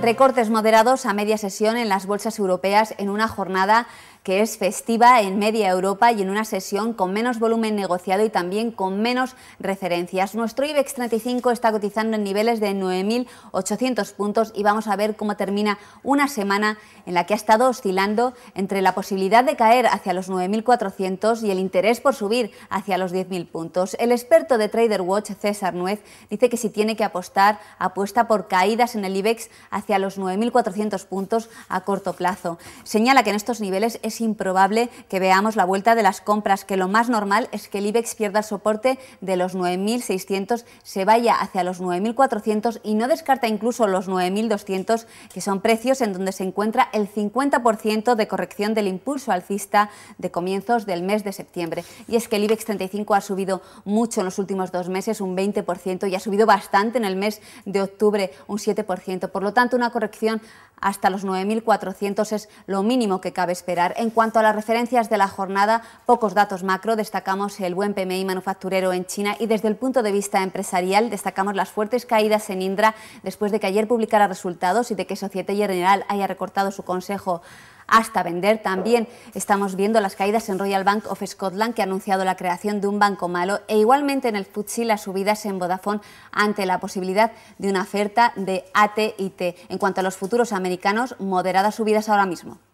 Recortes moderados a media sesión en las bolsas europeas en una jornada que es festiva en media Europa y en una sesión con menos volumen negociado y también con menos referencias. Nuestro IBEX 35 está cotizando en niveles de 9.800 puntos y vamos a ver cómo termina una semana en la que ha estado oscilando entre la posibilidad de caer hacia los 9.400 y el interés por subir hacia los 10.000 puntos. El experto de Trader Watch César Nuez, dice que si tiene que apostar, apuesta por caídas en el IBEX hacia los 9.400 puntos a corto plazo. Señala que en estos niveles es improbable que veamos la vuelta de las compras, que lo más normal es que el IBEX pierda el soporte de los 9.600, se vaya hacia los 9.400 y no descarta incluso los 9.200, que son precios en donde se encuentra el 50% de corrección del impulso alcista de comienzos del mes de septiembre. Y es que el IBEX 35 ha subido mucho en los últimos dos meses, un 20%, y ha subido bastante en el mes de octubre, un 7%. Por lo tanto, una corrección hasta los 9.400 es lo mínimo que cabe esperar. En cuanto a las referencias de la jornada, pocos datos macro, destacamos el buen PMI manufacturero en China y desde el punto de vista empresarial destacamos las fuertes caídas en Indra después de que ayer publicara resultados y de que Societe General haya recortado su consejo hasta vender también. Estamos viendo las caídas en Royal Bank of Scotland, que ha anunciado la creación de un banco malo, e igualmente en el Futsi las subidas en Vodafone ante la posibilidad de una oferta de AT&T. En cuanto a los futuros americanos, moderadas subidas ahora mismo.